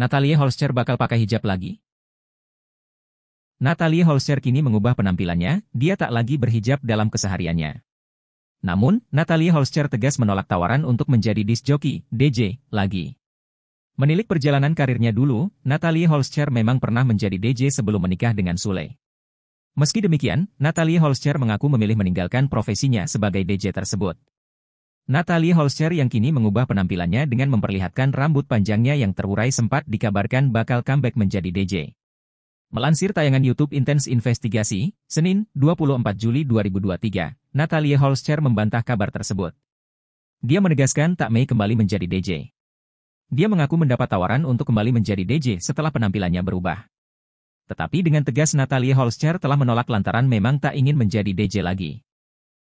Natalie Holster bakal pakai hijab lagi? Natalie Holster kini mengubah penampilannya, dia tak lagi berhijab dalam kesehariannya. Namun, Natalie Holster tegas menolak tawaran untuk menjadi disc jockey, DJ, lagi. Menilik perjalanan karirnya dulu, Natalie Holster memang pernah menjadi DJ sebelum menikah dengan Sule. Meski demikian, Natalie Holster mengaku memilih meninggalkan profesinya sebagai DJ tersebut. Natalie Holscher yang kini mengubah penampilannya dengan memperlihatkan rambut panjangnya yang terurai sempat dikabarkan bakal comeback menjadi DJ. Melansir tayangan YouTube Intense Investigasi, Senin, 24 Juli 2023, Natalie Holscher membantah kabar tersebut. Dia menegaskan tak Mei kembali menjadi DJ. Dia mengaku mendapat tawaran untuk kembali menjadi DJ setelah penampilannya berubah. Tetapi dengan tegas Natalie Holscher telah menolak lantaran memang tak ingin menjadi DJ lagi.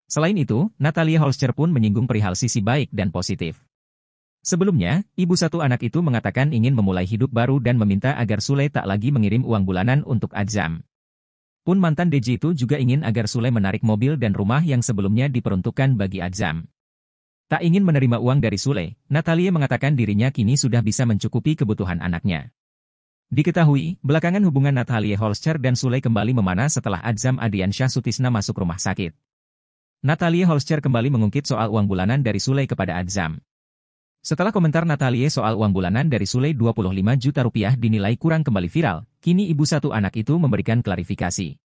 Selain itu, Natalia Holscher pun menyinggung perihal sisi baik dan positif. Sebelumnya, ibu satu anak itu mengatakan ingin memulai hidup baru dan meminta agar Sule tak lagi mengirim uang bulanan untuk Azam. Pun mantan DJ itu juga ingin agar Sule menarik mobil dan rumah yang sebelumnya diperuntukkan bagi Azam. Tak ingin menerima uang dari Sule, Natalia mengatakan dirinya kini sudah bisa mencukupi kebutuhan anaknya. Diketahui, belakangan hubungan Natalia Holscher dan Sule kembali memanas setelah Azam Adian Syah Sutisna masuk rumah sakit. Natalie Holscher kembali mengungkit soal uang bulanan dari Sule kepada Adzam. Setelah komentar Natalie soal uang bulanan dari Sule 25 juta rupiah dinilai kurang kembali viral, kini ibu satu anak itu memberikan klarifikasi.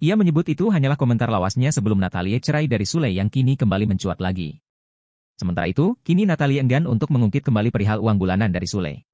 Ia menyebut itu hanyalah komentar lawasnya sebelum Natalie cerai dari Sule yang kini kembali mencuat lagi. Sementara itu, kini Natalie enggan untuk mengungkit kembali perihal uang bulanan dari Sule.